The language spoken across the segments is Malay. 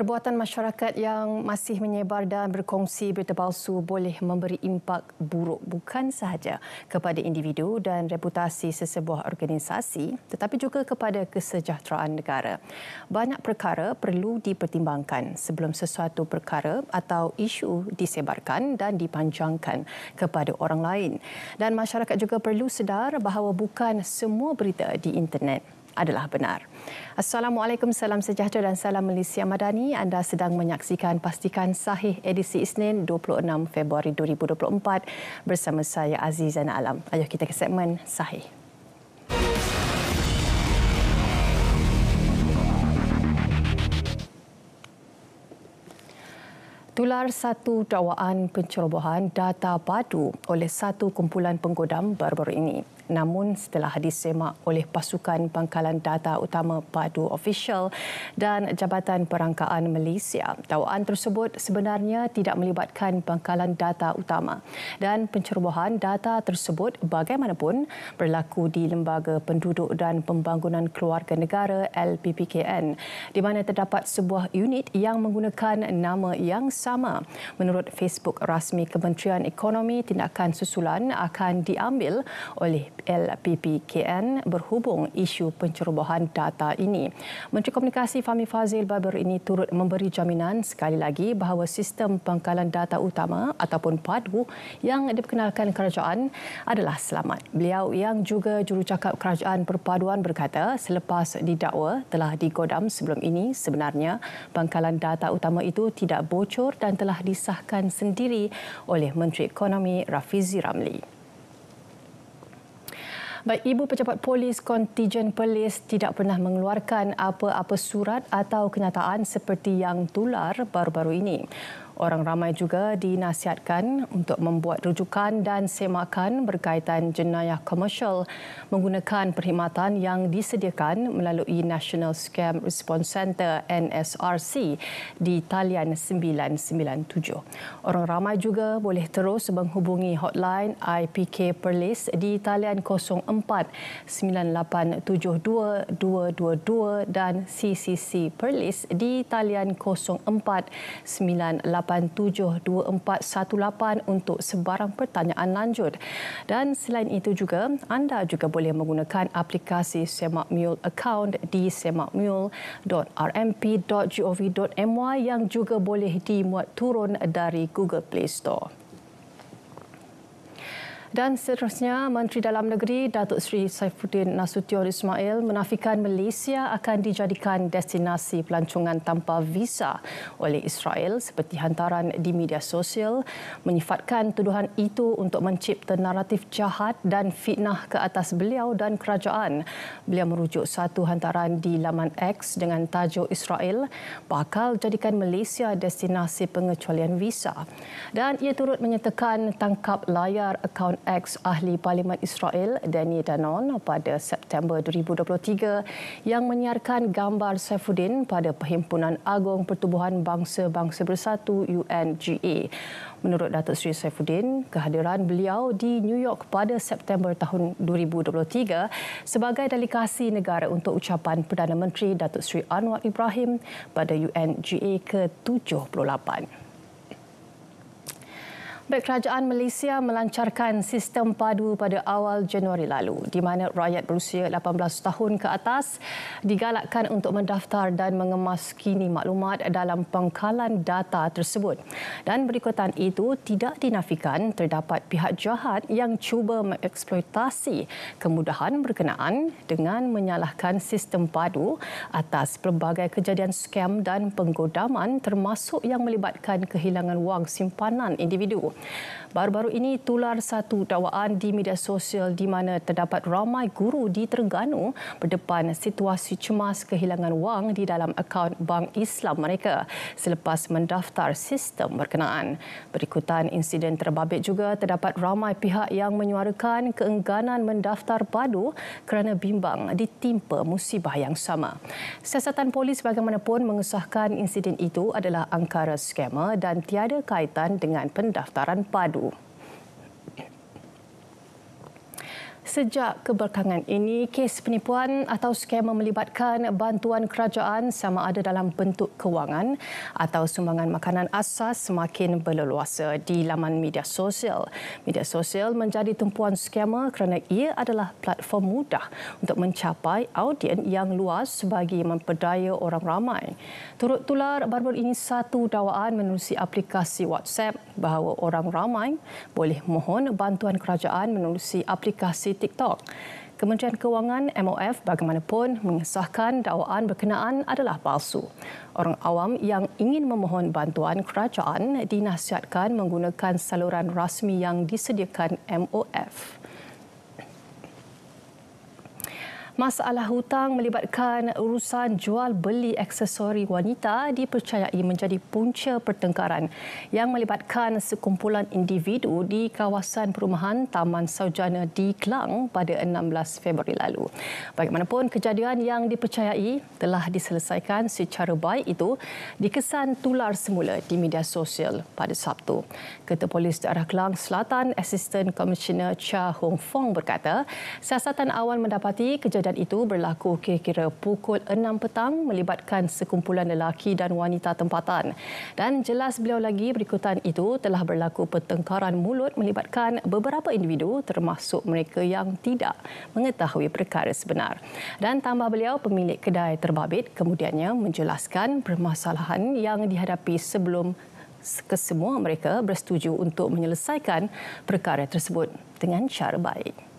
Perbuatan masyarakat yang masih menyebar dan berkongsi berita palsu boleh memberi impak buruk bukan sahaja kepada individu dan reputasi sesebuah organisasi tetapi juga kepada kesejahteraan negara. Banyak perkara perlu dipertimbangkan sebelum sesuatu perkara atau isu disebarkan dan dipanjangkan kepada orang lain. Dan masyarakat juga perlu sedar bahawa bukan semua berita di internet adalah benar. Assalamualaikum, salam sejahtera dan salam Malaysia Madani. Anda sedang menyaksikan Pastikan Sahih edisi Isnin 26 Februari 2024 bersama saya Azizan Alam. Ayuh kita ke segmen Sahih. Tular satu dakwaan pencerobohan data padu oleh satu kumpulan penggodam baru-baru ini namun setelah disemak oleh pasukan pangkalan data utama padu official dan Jabatan Perangkaan Malaysia. Dawaan tersebut sebenarnya tidak melibatkan pangkalan data utama dan pencerobohan data tersebut bagaimanapun berlaku di Lembaga Penduduk dan Pembangunan Keluarga Negara LPPKN di mana terdapat sebuah unit yang menggunakan nama yang sama. Menurut Facebook rasmi Kementerian Ekonomi, tindakan susulan akan diambil oleh LPPKN berhubung isu pencerobohan data ini. Menteri Komunikasi Fahmi Fazil Baber ini turut memberi jaminan sekali lagi bahawa sistem pangkalan data utama ataupun PADU yang diperkenalkan kerajaan adalah selamat. Beliau yang juga jurucakap kerajaan perpaduan berkata selepas didakwa telah digodam sebelum ini sebenarnya pangkalan data utama itu tidak bocor dan telah disahkan sendiri oleh Menteri Ekonomi Rafizi Ramli. Baik, Ibu Pejabat Polis Kontijen Perlis tidak pernah mengeluarkan apa-apa surat atau kenyataan seperti yang tular baru-baru ini. Orang ramai juga dinasihatkan untuk membuat rujukan dan semakan berkaitan jenayah komersial menggunakan perkhidmatan yang disediakan melalui National Scam Response Center NSRC di talian 997. Orang ramai juga boleh terus menghubungi hotline IPK Perlis di talian 04 dan CCC Perlis di talian 04 0377242418 untuk sebarang pertanyaan lanjut. Dan selain itu juga, anda juga boleh menggunakan aplikasi Semak Mule account di semakmule.rmp.gov.my yang juga boleh dimuat turun dari Google Play Store. Dan seterusnya, Menteri Dalam Negeri Datuk Seri Saifuddin Nasution Ismail menafikan Malaysia akan dijadikan destinasi pelancongan tanpa visa oleh Israel seperti hantaran di media sosial menyifatkan tuduhan itu untuk mencipta naratif jahat dan fitnah ke atas beliau dan kerajaan. Beliau merujuk satu hantaran di laman X dengan tajuk Israel bakal jadikan Malaysia destinasi pengecualian visa. Dan ia turut menyatakan tangkap layar akaun ex-ahli Parlimen Israel Danny Danon pada September 2023 yang menyiarkan gambar Saifuddin pada Perhimpunan Agung Pertubuhan Bangsa-Bangsa Bersatu UNGA. Menurut Datuk Seri Saifuddin, kehadiran beliau di New York pada September tahun 2023 sebagai delegasi negara untuk ucapan Perdana Menteri Datuk Seri Anwar Ibrahim pada UNGA ke-78. Baik, kerajaan Malaysia melancarkan sistem padu pada awal Januari lalu di mana rakyat berusia 18 tahun ke atas digalakkan untuk mendaftar dan mengemas kini maklumat dalam pangkalan data tersebut. Dan berikutan itu tidak dinafikan terdapat pihak jahat yang cuba mengeksploitasi kemudahan berkenaan dengan menyalahkan sistem padu atas pelbagai kejadian skam dan penggodaman termasuk yang melibatkan kehilangan wang simpanan individu. Baru-baru ini tular satu dakwaan di media sosial di mana terdapat ramai guru di Terengganu berdepan situasi cemas kehilangan wang di dalam akaun bank Islam mereka selepas mendaftar sistem berkenaan. Berikutan insiden terbabit juga terdapat ramai pihak yang menyuarakan keengganan mendaftar padu kerana bimbang ditimpa musibah yang sama. Siasatan polis bagaimanapun mengesahkan insiden itu adalah angkara skema dan tiada kaitan dengan pendaftaran Kebakaran Padu. Sejak kebelakangan ini, kes penipuan atau skema melibatkan bantuan kerajaan sama ada dalam bentuk kewangan atau sumbangan makanan asas semakin berleluasa di laman media sosial. Media sosial menjadi tumpuan skema kerana ia adalah platform mudah untuk mencapai audiens yang luas bagi memperdaya orang ramai. Turut tular baru-baru ini satu dawaan menerusi aplikasi WhatsApp bahawa orang ramai boleh mohon bantuan kerajaan menerusi aplikasi TikTok. Kementerian Kewangan MOF bagaimanapun mengesahkan dakwaan berkenaan adalah palsu. Orang awam yang ingin memohon bantuan kerajaan dinasihatkan menggunakan saluran rasmi yang disediakan MOF. Masalah hutang melibatkan urusan jual beli aksesori wanita dipercayai menjadi punca pertengkaran yang melibatkan sekumpulan individu di kawasan perumahan Taman Saujana di Kelang pada 16 Februari lalu. Bagaimanapun kejadian yang dipercayai telah diselesaikan secara baik itu dikesan tular semula di media sosial pada Sabtu. Ketua Polis Daerah Kelang Selatan, Assistant Commissioner Chia Hong Fong berkata, siasatan awal mendapati kejadian dan itu berlaku kira-kira pukul 6 petang melibatkan sekumpulan lelaki dan wanita tempatan. Dan jelas beliau lagi berikutan itu telah berlaku pertengkaran mulut melibatkan beberapa individu termasuk mereka yang tidak mengetahui perkara sebenar. Dan tambah beliau pemilik kedai terbabit kemudiannya menjelaskan permasalahan yang dihadapi sebelum kesemua mereka bersetuju untuk menyelesaikan perkara tersebut dengan cara baik.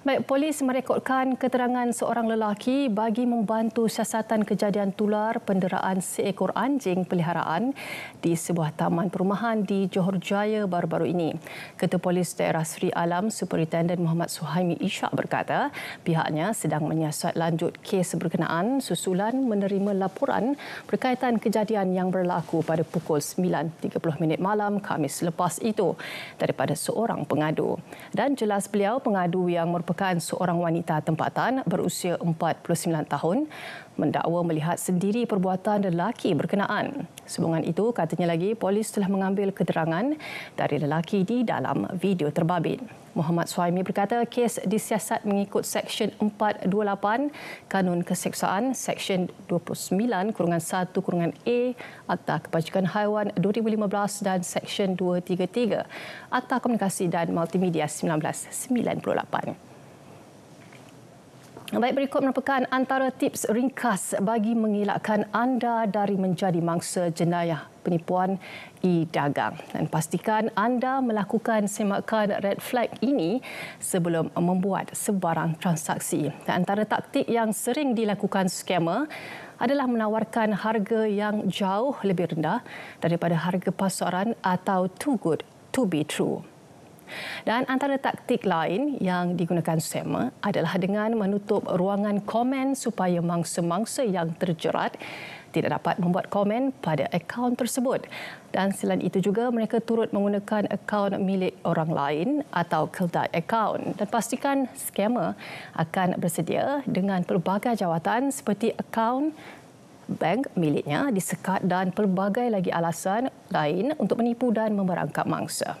Baik, polis merekodkan keterangan seorang lelaki bagi membantu siasatan kejadian tular penderaan seekor anjing peliharaan di sebuah taman perumahan di Johor Jaya baru-baru ini. Ketua Polis Daerah Sri Alam, Superintendent Muhammad Suhaimi Ishak berkata, pihaknya sedang menyiasat lanjut kes berkenaan susulan menerima laporan berkaitan kejadian yang berlaku pada pukul 9.30 malam Khamis lepas itu daripada seorang pengadu. Dan jelas beliau pengadu yang merupakan merupakan seorang wanita tempatan berusia 49 tahun mendakwa melihat sendiri perbuatan lelaki berkenaan. Sehubungan itu, katanya lagi, polis telah mengambil keterangan dari lelaki di dalam video terbabit. Muhammad Suhaimi berkata kes disiasat mengikut Seksyen 428 Kanun Keseksaan Seksyen 29 Kurungan 1 Kurungan A Akta Kebajikan Haiwan 2015 dan Seksyen 233 Akta Komunikasi dan Multimedia 1998. Baik berikut merupakan antara tips ringkas bagi mengelakkan anda dari menjadi mangsa jenayah penipuan e-dagang. Dan pastikan anda melakukan semakan red flag ini sebelum membuat sebarang transaksi. Dan antara taktik yang sering dilakukan skamer adalah menawarkan harga yang jauh lebih rendah daripada harga pasaran atau too good to be true. Dan antara taktik lain yang digunakan SEMA adalah dengan menutup ruangan komen supaya mangsa-mangsa yang terjerat tidak dapat membuat komen pada akaun tersebut. Dan selain itu juga mereka turut menggunakan akaun milik orang lain atau keldai akaun. Dan pastikan skamer akan bersedia dengan pelbagai jawatan seperti akaun bank miliknya disekat dan pelbagai lagi alasan lain untuk menipu dan memerangkap mangsa.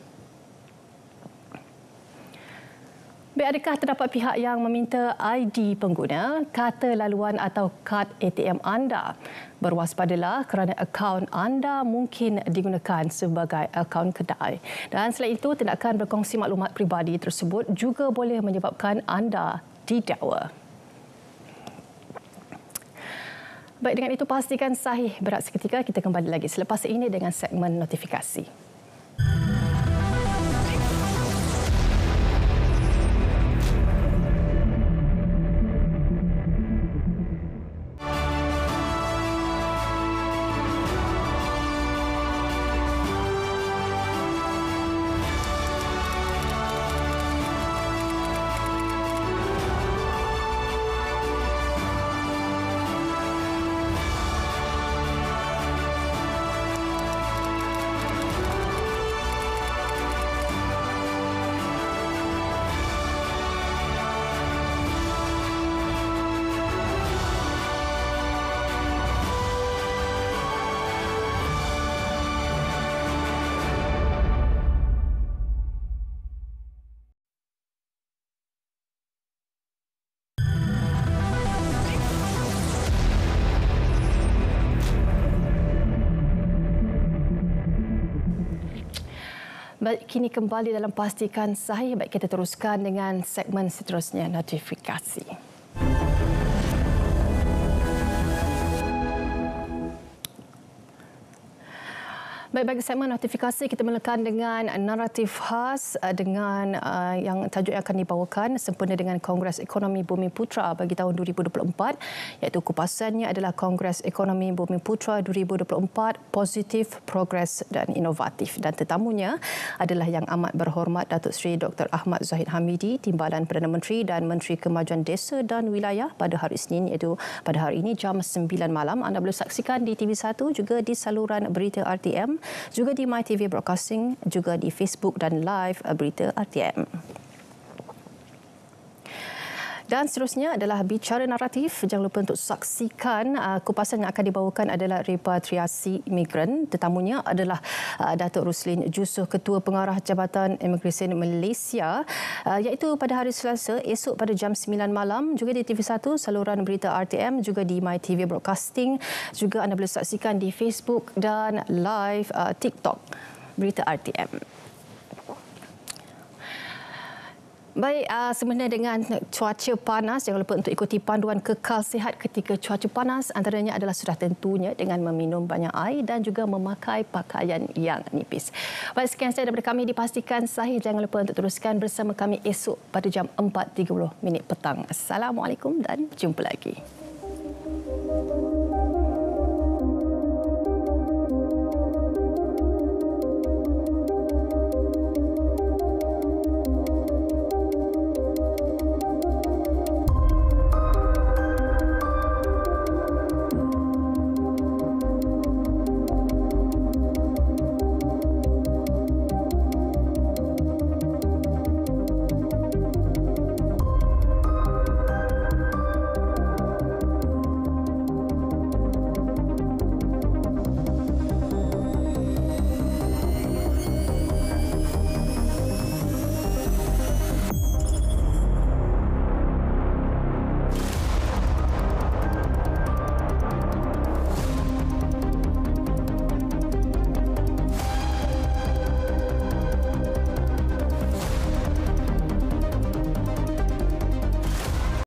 Baik, adakah terdapat pihak yang meminta ID pengguna, kata laluan atau kad ATM anda? Berwaspadalah kerana akaun anda mungkin digunakan sebagai akaun kedai. Dan selain itu, tindakan berkongsi maklumat peribadi tersebut juga boleh menyebabkan anda didakwa. Baik, dengan itu pastikan sahih berat seketika. Kita kembali lagi selepas ini dengan segmen notifikasi. Baik, kini kembali dalam pastikan sahih. Baik, kita teruskan dengan segmen seterusnya, notifikasi. Notifikasi. Baik-baik segmen notifikasi kita melakukan dengan naratif khas eh, dengan eh, yang tajuk yang akan dibawakan sempena dengan Kongres Ekonomi Bumi Putra bagi tahun 2024 iaitu kupasannya adalah Kongres Ekonomi Bumi Putra 2024 positif, progres dan inovatif dan tetamunya adalah yang amat berhormat Datuk Seri Dr. Ahmad Zahid Hamidi Timbalan Perdana Menteri dan Menteri Kemajuan Desa dan Wilayah pada hari Senin iaitu pada hari ini jam 9 malam anda boleh saksikan di TV1 juga di saluran berita RTM juga di MyTV Broadcasting, juga di Facebook dan live uh, berita RTM. Dan seterusnya adalah bicara naratif. Jangan lupa untuk saksikan uh, kupasan yang akan dibawakan adalah repatriasi imigran. Tetamunya adalah uh, Datuk Ruslin Jusuh, Ketua Pengarah Jabatan Imigrasi Malaysia. Uh, iaitu pada hari Selasa, esok pada jam 9 malam, juga di TV1, saluran berita RTM, juga di MyTV Broadcasting. Juga anda boleh saksikan di Facebook dan live uh, TikTok berita RTM. Baik, ah, sebenarnya dengan cuaca panas, jangan lupa untuk ikuti panduan kekal sihat ketika cuaca panas. Antaranya adalah sudah tentunya dengan meminum banyak air dan juga memakai pakaian yang nipis. Baik, sekian saya daripada kami dipastikan sahih. Jangan lupa untuk teruskan bersama kami esok pada jam 4.30 minit petang. Assalamualaikum dan jumpa lagi.